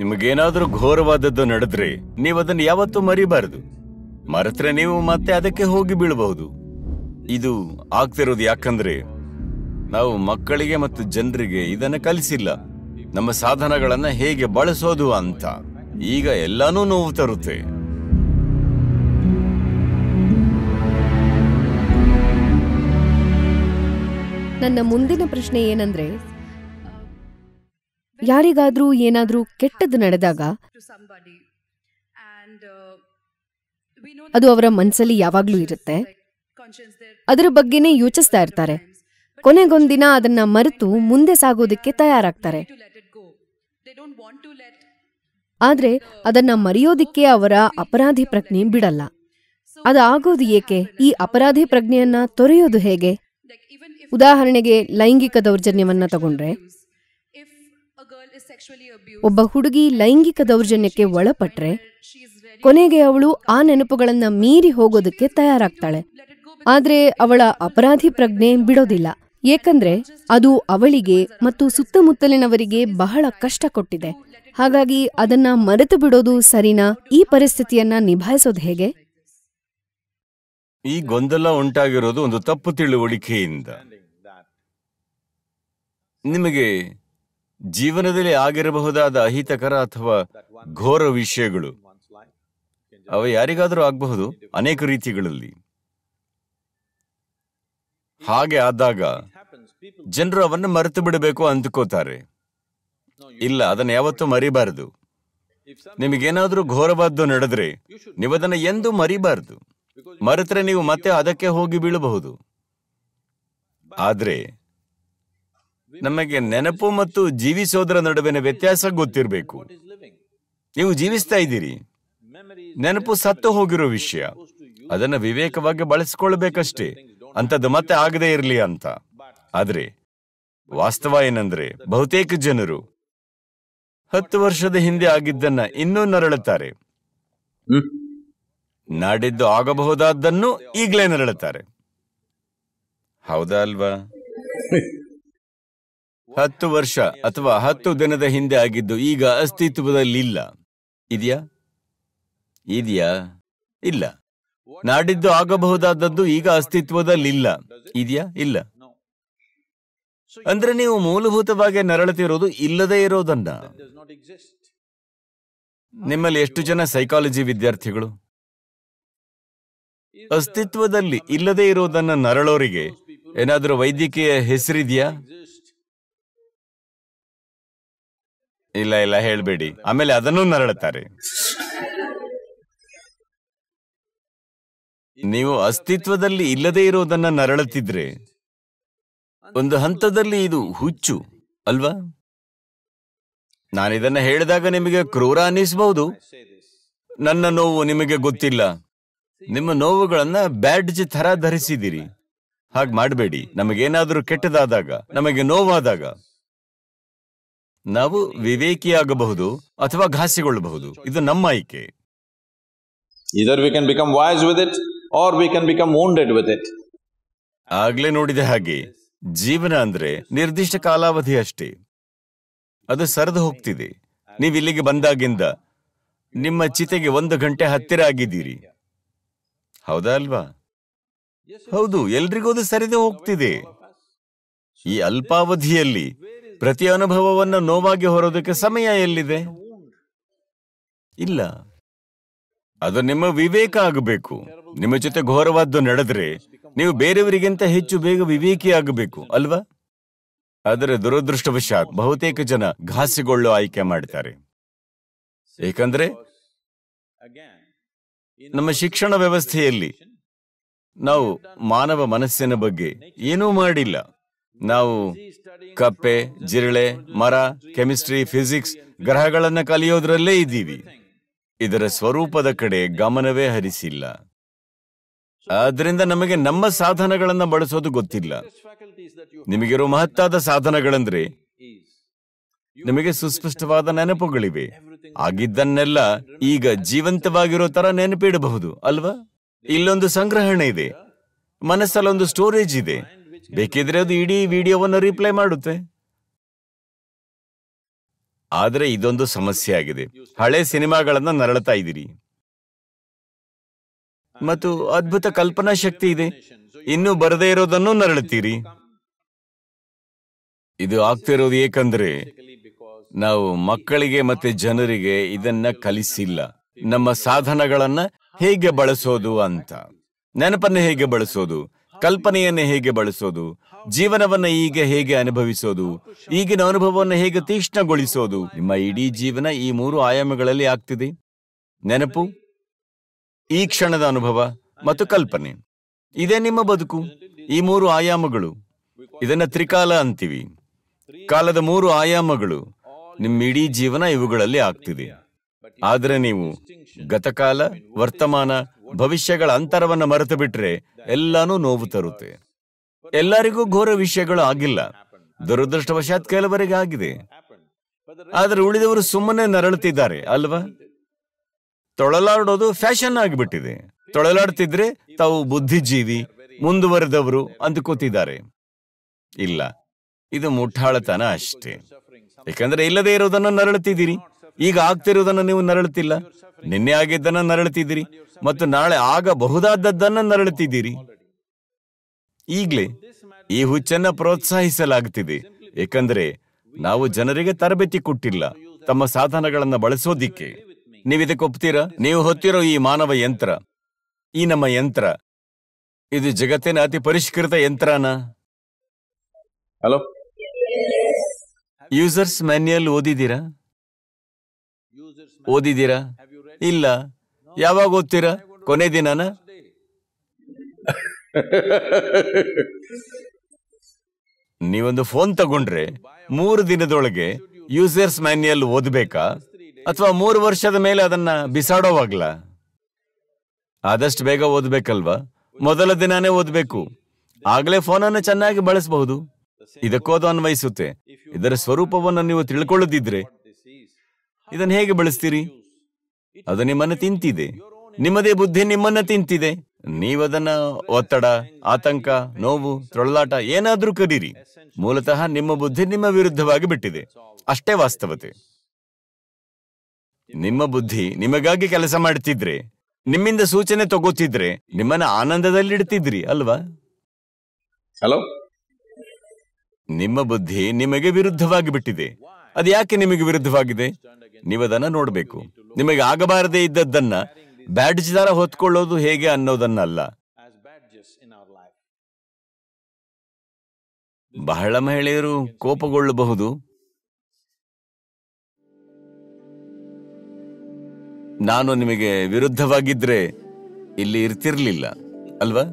ನಿಮಗೇನಾದ್ರೂ ಘೋರವಾದದ್ದು ನಡೆದ್ರೆ ನೀವು ಅದನ್ನು ಯಾವತ್ತೂ ಮರಿಬಾರದು ಮರೆತ್ರೆ ನೀವು ಮತ್ತೆ ಅದಕ್ಕೆ ಹೋಗಿ ಬೀಳಬಹುದು ಇದು ಆಗ್ತಿರೋದು ಯಾಕಂದ್ರೆ ನಾವು ಮಕ್ಕಳಿಗೆ ಮತ್ತು ಜನರಿಗೆ ಇದನ್ನು ಕಲಿಸಿಲ್ಲ ನಮ್ಮ ಸಾಧನಗಳನ್ನು ಹೇಗೆ ಬಳಸೋದು ಅಂತ ಈಗ ಎಲ್ಲಾನೂ ನೋವು ತರುತ್ತೆ ನನ್ನ ಮುಂದಿನ ಪ್ರಶ್ನೆ ಏನಂದ್ರೆ ಯಾರಿಗಾದ್ರೂ ಏನಾದರೂ ಕೆಟ್ಟದ್ದು ನಡೆದಾಗ ಅದು ಅವರ ಮನಸ್ಸಲ್ಲಿ ಯಾವಾಗಲೂ ಇರುತ್ತೆ ಅದರ ಬಗ್ಗೆನೇ ಯೋಚಿಸ್ತಾ ಇರ್ತಾರೆ ಕೊನೆಗೊಂದಿನ ಅದನ್ನ ಮರೆತು ಮುಂದೆ ಸಾಗೋದಕ್ಕೆ ತಯಾರಾಗ್ತಾರೆ ಆದ್ರೆ ಅದನ್ನ ಮರೆಯೋದಿಕ್ಕೆ ಅವರ ಅಪರಾಧಿ ಪ್ರಜ್ಞೆ ಬಿಡಲ್ಲ ಅದಾಗೋದು ಏಕೆ ಈ ಅಪರಾಧಿ ಪ್ರಜ್ಞೆಯನ್ನ ತೊರೆಯೋದು ಹೇಗೆ ಉದಾಹರಣೆಗೆ ಲೈಂಗಿಕ ದೌರ್ಜನ್ಯವನ್ನ ತಗೊಂಡ್ರೆ ಒಬ್ಬ ಹುಡುಗಿ ಲೈಂಗಿಕ ದೌರ್ಜನ್ಯಕ್ಕೆ ಒಳಪಟ್ರೆ ಕೊನೆಗೆ ಅವಳು ಆ ನೆನಪುಗಳನ್ನ ಮೀರಿ ಹೋಗೋದಕ್ಕೆ ತಯಾರಾಗ್ತಾಳೆ ಆದ್ರೆ ಅವಳ ಅಪರಾಧಿ ಪ್ರಜ್ಞೆ ಬಿಡೋದಿಲ್ಲ ಏಕಂದ್ರೆ ಅದು ಅವಳಿಗೆ ಮತ್ತು ಸುತ್ತಮುತ್ತಲಿನವರಿಗೆ ಬಹಳ ಕಷ್ಟ ಕೊಟ್ಟಿದೆ ಹಾಗಾಗಿ ಅದನ್ನ ಮರೆತು ಬಿಡೋದು ಸರಿನಾ ಈ ಪರಿಸ್ಥಿತಿಯನ್ನ ನಿಭಾಯಿಸೋದು ಹೇಗೆ ಈ ಗೊಂದಲ ಉಂಟಾಗಿರೋದು ಒಂದು ತಪ್ಪು ತಿಳುವಳಿಕೆಯಿಂದ ನಿಮಗೆ ಜೀವನದಲ್ಲಿ ಆಗಿರಬಹುದಾದ ಅಹಿತಕರ ಅಥವಾ ಘೋರ ವಿಷಯಗಳು ಅವ ಯಾರಿಗಾದರೂ ಆಗಬಹುದು ಅನೇಕ ರೀತಿಗಳಲ್ಲಿ ಹಾಗೆ ಆದಾಗ ಜನರು ಅವನ್ನು ಮರೆತು ಬಿಡಬೇಕು ಅಂದುಕೋತಾರೆ ಇಲ್ಲ ಅದನ್ನು ಯಾವತ್ತೂ ಮರಿಬಾರದು ನಿಮಗೇನಾದರೂ ಘೋರವಾದ್ದು ನಡೆದ್ರೆ ನೀವು ಅದನ್ನು ಎಂದೂ ಮರಿಬಾರದು ಮರೆತರೆ ನೀವು ಮತ್ತೆ ಅದಕ್ಕೆ ಹೋಗಿ ಬೀಳಬಹುದು ಆದರೆ ನಮಗೆ ನೆನಪು ಮತ್ತು ಜೀವಿಸೋದರ ನಡುವಿನ ವ್ಯತ್ಯಾಸ ಗೊತ್ತಿರಬೇಕು ನೀವು ಜೀವಿಸ್ತಾ ಇದ್ದೀರಿ ನೆನಪು ಸತ್ತು ಹೋಗಿರೋ ವಿಷಯ ಅದನ್ನು ವಿವೇಕವಾಗಿ ಬಳಸಿಕೊಳ್ಳಬೇಕಷ್ಟೇ ಅಂಥದ್ದು ಮತ್ತೆ ಆಗದೇ ಇರಲಿ ಅಂತ ಆದರೆ ವಾಸ್ತವ ಏನಂದ್ರೆ ಬಹುತೇಕ ಜನರು ಹತ್ತು ವರ್ಷದ ಹಿಂದೆ ಆಗಿದ್ದನ್ನ ಇನ್ನೂ ನರಳುತ್ತಾರೆ ನಾಡಿದ್ದು ಆಗಬಹುದಾದ್ದನ್ನು ಈಗಲೇ ನರಳುತ್ತಾರೆ ಹೌದಾ ಅಲ್ವಾ ಹತ್ತು ವರ್ಷ ಅಥವಾ ಹತ್ತು ದಿನದ ಹಿಂದೆ ಆಗಿದ್ದು ಈಗ ಅಸ್ತಿತ್ವದಲ್ಲಿಲ್ಲ ಇದೆಯಾ ಇದೆಯಾ ಇಲ್ಲ ನಾಡಿದ್ದು ಆಗಬಹುದಾದದ್ದು ಈಗ ಅಸ್ತಿತ್ವದಲ್ಲಿಲ್ಲ ಇದೆಯಾ ಇಲ್ಲ ಅಂದ್ರೆ ನೀವು ಮೂಲಭೂತವಾಗಿ ನರಳತಿರೋದು ಇಲ್ಲದೇ ಇರೋದನ್ನ ನಿಮ್ಮಲ್ಲಿ ಎಷ್ಟು ಜನ ಸೈಕಾಲಜಿ ವಿದ್ಯಾರ್ಥಿಗಳು ಅಸ್ತಿತ್ವದಲ್ಲಿ ಇಲ್ಲದೆ ಇರೋದನ್ನ ನರಳೋರಿಗೆ ಏನಾದರೂ ವೈದ್ಯಕೀಯ ಹೆಸರಿದೆಯಾ ಇಲ್ಲ ಇಲ್ಲ ಹೇಳ್ಬೇಡಿ ಆಮೇಲೆ ಅದನ್ನು ನರಳುತ್ತಾರೆ ನೀವು ಅಸ್ತಿತ್ವದಲ್ಲಿ ಇಲ್ಲದೆ ಇರೋದನ್ನ ನರಳುತ್ತಿದ್ರೆ ಒಂದು ಹಂತದಲ್ಲಿ ಇದು ಹುಚ್ಚು ಅಲ್ವಾ ನಾನಿದನ್ನ ಹೇಳಿದಾಗ ನಿಮಗೆ ಕ್ರೂರ ಅನ್ನಿಸಬಹುದು ನನ್ನ ನೋವು ನಿಮಗೆ ಗೊತ್ತಿಲ್ಲ ನಿಮ್ಮ ನೋವುಗಳನ್ನ ಬ್ಯಾಡ್ಜ್ ತರ ಧರಿಸಿದಿರಿ ಹಾಗೆ ಮಾಡಬೇಡಿ ನಮಗೇನಾದ್ರೂ ಕೆಟ್ಟದಾದಾಗ ನಮಗೆ ನೋವಾದಾಗ ನಾವು ವಿವೇಕಿಯಾಗಬಹುದು ಅಥವಾ ಘಾಸಿಗೊಳ್ಳಬಹುದು ಇದು ನಮ್ಮ ಆಯ್ಕೆ either we can become wise with it or we can become wounded with it ಆಗ್ಲೇ ನೋಡಿದ ಹಾಗೆ ಜೀವನ ಅಂದ್ರೆ ನಿರ್ದಿಷ್ಟ ಕಾಲಾವಧಿ ಅಷ್ಟೇ ಅದು ಸರಿದು ಹೋಗ್ತಿದೆ ನೀವು ಇಲ್ಲಿಗೆ ಬಂದಾಗಿಂದ ನಿಮ್ಮ ಚಿತೆಗೆ ಒಂದು ಗಂಟೆ ಹತ್ತಿರ ಆಗಿದ್ದೀರಿ ಹೌದಾ ಅಲ್ವಾ ಹೌದು ಎಲ್ರಿಗೂ ಅದು ಸರಿದು ಹೋಗ್ತಿದೆ ಈ ಅಲ್ಪಾವಧಿಯಲ್ಲಿ ಪ್ರತಿ ಅನುಭವವನ್ನು ನೋವಾಗಿ ಹೊರೋದಕ್ಕೆ ಸಮಯ ಎಲ್ಲಿದೆ ಇಲ್ಲ ಅದು ನಿಮ್ಮ ವಿವೇಕ ಆಗಬೇಕು ನಿಮ್ಮ ಜೊತೆ ಘೋರವಾದ್ದು ನಡೆದ್ರೆ ನೀವು ಬೇರೆಯವರಿಗಿಂತ ಹೆಚ್ಚು ಬೇಗ ವಿವೇಕಿ ಆಗಬೇಕು ಅಲ್ವಾ ಆದರೆ ದುರದೃಷ್ಟವಶಾತ್ ಬಹುತೇಕ ಜನ ಘಾಸಿಗೊಳ್ಳು ಆಯ್ಕೆ ಮಾಡ್ತಾರೆ ಏಕಂದ್ರೆ ನಮ್ಮ ಶಿಕ್ಷಣ ವ್ಯವಸ್ಥೆಯಲ್ಲಿ ನಾವು ಮಾನವ ಮನಸ್ಸಿನ ಬಗ್ಗೆ ಏನೂ ಮಾಡಿಲ್ಲ ನಾವು ಕಪ್ಪೆ ಜಿರಳೆ ಮರ ಕೆಮಿಸ್ಟ್ರಿ ಫಿಸಿಕ್ಸ್ ಗ್ರಹಗಳನ್ನು ಕಲಿಯೋದ್ರಲ್ಲೇ ಇದ್ದೀವಿ ಇದರ ಸ್ವರೂಪದ ಕಡೆ ಗಮನವೇ ಹರಿಸಿಲ್ಲ ಆದ್ರಿಂದ ನಮಗೆ ನಮ್ಮ ಸಾಧನಗಳನ್ನು ಬಳಸೋದು ಗೊತ್ತಿಲ್ಲ ನಿಮಗಿರೋ ಮಹತ್ತಾದ ಸಾಧನಗಳಂದ್ರೆ ನಿಮಗೆ ಸುಸ್ಪಷ್ಟವಾದ ನೆನಪುಗಳಿವೆ ಆಗಿದ್ದನ್ನೆಲ್ಲ ಈಗ ಜೀವಂತವಾಗಿರೋ ತರ ನೆನಪಿಡಬಹುದು ಅಲ್ವಾ ಇಲ್ಲೊಂದು ಸಂಗ್ರಹಣೆ ಇದೆ ಮನಸ್ಸಲ್ಲೊಂದು ಸ್ಟೋರೇಜ್ ಇದೆ ಬೇಕಿದ್ರೆ ಅದು ಇಡೀ ವಿಡಿಯೋವನ್ನು ರಿಪ್ಲೈ ಮಾಡುತ್ತೆ ಆದರೆ ಇದೊಂದು ಸಮಸ್ಯೆ ಆಗಿದೆ ಹಳೆ ಸಿನಿಮಾಗಳನ್ನ ನರಳತಾ ಇದ್ದೀರಿ ಮತ್ತು ಅದ್ಭುತ ಕಲ್ಪನಾ ಶಕ್ತಿ ಇದೆ ಇನ್ನು ಬರದೇ ಇರೋದನ್ನು ನರಳುತ್ತೀರಿ ಇದು ಆಗ್ತಿರೋದು ಏಕಂದ್ರೆ ನಾವು ಮಕ್ಕಳಿಗೆ ಮತ್ತೆ ಜನರಿಗೆ ಇದನ್ನ ಕಲಿಸಿಲ್ಲ ನಮ್ಮ ಸಾಧನಗಳನ್ನ ಹೇಗೆ ಬಳಸೋದು ಅಂತ ನೆನಪನ್ನ ಹೇಗೆ ಬಳಸೋದು ಕಲ್ಪನೆಯನ್ನು ಹೇಗೆ ಬಳಸೋದು ಜೀವನವನ್ನು ಈಗ ಹೇಗೆ ಅನುಭವಿಸೋದು ಈಗಿನ ಅನುಭವವನ್ನು ಹೇಗೆ ತೀಕ್ಷ್ಣಗೊಳಿಸೋದು ನಿಮ್ಮ ಇಡೀ ಜೀವನ ಈ ಮೂರು ಆಯಾಮಗಳಲ್ಲಿ ಆಗ್ತಿದೆ ನೆನಪು ಈ ಕ್ಷಣದ ಅನುಭವ ಮತ್ತು ಕಲ್ಪನೆ ಇದೇ ನಿಮ್ಮ ಬದುಕು ಈ ಮೂರು ಆಯಾಮಗಳು ಇದನ್ನ ತ್ರಿಕಾಲ ಅಂತೀವಿ ಕಾಲದ ಮೂರು ಆಯಾಮಗಳು ನಿಮ್ಮ ಇಡೀ ಜೀವನ ಇವುಗಳಲ್ಲಿ ಆಗ್ತಿದೆ ಆದರೆ ನೀವು ಗತಕಾಲ ವರ್ತಮಾನ ಭವಿಷ್ಯಗಳ ಅಂತರವನ್ನು ಮರೆತು ಬಿಟ್ರೆ ಎಲ್ಲಾನೂ ನೋವು ತರುತ್ತೆ ಎಲ್ಲರಿಗೂ ಘೋರ ವಿಷಯಗಳು ಆಗಿಲ್ಲ ದುರದೃಷ್ಟವಶಾತ್ ಕೆಲವರಿಗೆ ಆಗಿದೆ ಆದರೆ ಉಳಿದವರು ಸುಮ್ಮನೆ ನರಳುತ್ತಿದ್ದಾರೆ ಅಲ್ವಾ ತೊಳಲಾಡೋದು ಫ್ಯಾಷನ್ ಆಗಿಬಿಟ್ಟಿದೆ ತೊಳಲಾಡ್ತಿದ್ರೆ ತಾವು ಬುದ್ಧಿಜೀವಿ ಮುಂದುವರೆದವರು ಕೂತಿದ್ದಾರೆ ಇಲ್ಲ ಇದು ಮುಠಾಳತನ ಅಷ್ಟೇ ಯಾಕಂದ್ರೆ ಇಲ್ಲದೆ ಇರೋದನ್ನು ನರಳುತ್ತಿದ್ದೀರಿ ಈಗ ಆಗ್ತಿರುವುದನ್ನು ನೀವು ನರಳುತ್ತಿಲ್ಲ ನಿನ್ನೆ ಆಗಿದ್ದನ್ನು ನರಳುತ್ತಿದ್ದೀರಿ ಮತ್ತು ನಾಳೆ ಆಗಬಹುದಾದದ್ದನ್ನು ನರಳುತ್ತಿದ್ದೀರಿ ಈಗಲೇ ಈ ಹುಚ್ಚನ್ನ ಪ್ರೋತ್ಸಾಹಿಸಲಾಗುತ್ತಿದೆ ಏಕೆಂದರೆ ನಾವು ಜನರಿಗೆ ತರಬೇತಿ ಕೊಟ್ಟಿಲ್ಲ ತಮ್ಮ ಸಾಧನಗಳನ್ನು ಬಳಸೋದಿಕ್ಕೆ ನೀವು ಇದಕ್ಕೆ ಒಪ್ತೀರಾ ನೀವು ಹೊತ್ತಿರೋ ಈ ಮಾನವ ಯಂತ್ರ ಈ ನಮ್ಮ ಯಂತ್ರ ಇದು ಜಗತ್ತಿನ ಅತಿ ಪರಿಷ್ಕೃತ ಯಂತ್ರನ ಹಲೋ ಯೂಸರ್ಸ್ ಮ್ಯಾನ್ಯಲ್ ಓದಿದ್ದೀರಾ ಓದಿದ್ದೀರಾ ಇಲ್ಲ ಯಾವಾಗ ಓದ್ತೀರಾ ಕೊನೆ ದಿನನ ನೀವೊಂದು ಫೋನ್ ತಗೊಂಡ್ರೆ ಮೂರು ದಿನದೊಳಗೆ ಯೂಸರ್ಸ್ ಮ್ಯಾನ್ಯಲ್ ಓದ್ಬೇಕಾ ಅಥವಾ ಮೂರು ವರ್ಷದ ಮೇಲೆ ಅದನ್ನ ಬಿಸಾಡೋವಾಗ್ಲ ಆದಷ್ಟು ಬೇಗ ಓದ್ಬೇಕಲ್ವಾ ಮೊದಲ ದಿನಾನೇ ಓದ್ಬೇಕು ಆಗ್ಲೇ ಅನ್ನು ಚೆನ್ನಾಗಿ ಬಳಸಬಹುದು ಇದಕ್ಕೋದು ಅನ್ವಯಿಸುತ್ತೆ ಇದರ ಸ್ವರೂಪವನ್ನು ನೀವು ತಿಳ್ಕೊಳ್ಳದಿದ್ರೆ ಇದನ್ನು ಹೇಗೆ ಬಳಸ್ತೀರಿ ಅದು ನಿಮ್ಮನ್ನು ತಿಂತಿದೆ ನಿಮ್ಮದೇ ಬುದ್ಧಿ ನಿಮ್ಮನ್ನ ತಿಂತಿದೆ ನೀವದನ್ನ ಒತ್ತಡ ಆತಂಕ ನೋವು ತೊಳಲಾಟ ಏನಾದ್ರೂ ಕರೀರಿ ಮೂಲತಃ ನಿಮ್ಮ ಬುದ್ಧಿ ನಿಮ್ಮ ವಿರುದ್ಧವಾಗಿ ಬಿಟ್ಟಿದೆ ಅಷ್ಟೇ ವಾಸ್ತವತೆ ನಿಮ್ಮ ಬುದ್ಧಿ ನಿಮಗಾಗಿ ಕೆಲಸ ಮಾಡ್ತಿದ್ರೆ ನಿಮ್ಮಿಂದ ಸೂಚನೆ ತಗೋತಿದ್ರೆ ನಿಮ್ಮನ್ನ ಆನಂದದಲ್ಲಿ ಇಡ್ತಿದ್ರಿ ಅಲ್ವಾ ಹಲೋ ನಿಮ್ಮ ಬುದ್ಧಿ ನಿಮಗೆ ವಿರುದ್ಧವಾಗಿ ಬಿಟ್ಟಿದೆ ಅದು ಯಾಕೆ ನಿಮಗೆ ವಿರುದ್ಧವಾಗಿದೆ ನೀವು ಅದನ್ನ ನೋಡಬೇಕು ನಿಮಗೆ ಆಗಬಾರದೇ ಇದ್ದದ್ದನ್ನ ಬ್ಯಾಡ್ಜ್ ದಾರ ಹೊತ್ಕೊಳ್ಳೋದು ಹೇಗೆ ಅನ್ನೋದನ್ನಲ್ಲ ಬಹಳ ಮಹಿಳೆಯರು ಕೋಪಗೊಳ್ಳಬಹುದು ನಾನು ನಿಮಗೆ ವಿರುದ್ಧವಾಗಿದ್ರೆ ಇಲ್ಲಿ ಇರ್ತಿರ್ಲಿಲ್ಲ ಅಲ್ವಾ